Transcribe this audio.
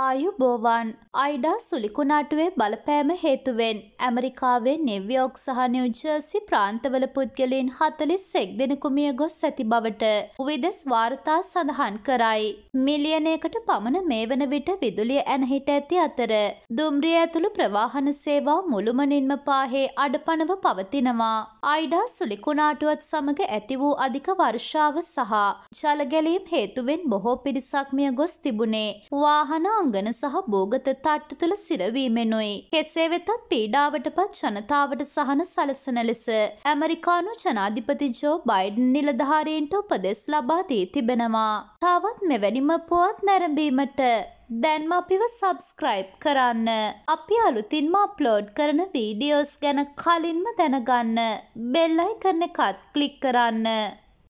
ආයුබෝවන් අයිඩා සුලිකුණාටුවේ බලපෑම හේතුවෙන් ඇමරිකාවේ නෙව්යෝක් සහ නිව්ජර්සි ප්‍රාන්තවල පුද්ගලින් හතලිස් සෙක් දෙනෙකු මිය ගොස් ඇති බවට උවිදෙස් වාර්තා සඳහන් කරයි. මිලියනයකට පමණ මේ වන විට විදුලිය ඇනහිට ඇති අතර දුම්රිය ඇතුළු ප්‍රවාහන සේවා මුළුමනින්ම පාහේ අඩපනව පවතිනවා. අයිඩා සුලිකුණාටුවත් සමඟ ඇති වූ අධික වර්ෂාව සහ ජලගැලීම් හේතුවෙන් බොහෝ පිරිසක් මිය ගොස් තිබුණේ වාහනා ක්‍රියාංගන සහ භෝගත තට්ට තුළ සිරවීමෙනුයි. කෙසේ වෙතත් පීඩාවට පත් ජනතාවට සහන සලසන ලෙස ඇමරිකානු ජනාධිපති ජෝ බයිඩන් නිලධාරීන්ට උපදෙස් ලබා දී තිබෙනවා. තවත් මෙවැනිම පුවත් නැරඹීමට දැන්ම අපිව සබස්ක්‍රයිබ් කරන්න. අපි අලුතින්ම අප්ලෝඩ් කරන වීඩියෝස් ගැන කලින්ම දැනගන්න. බෙල්ලයි කරන එකත් කලික් කරන්න.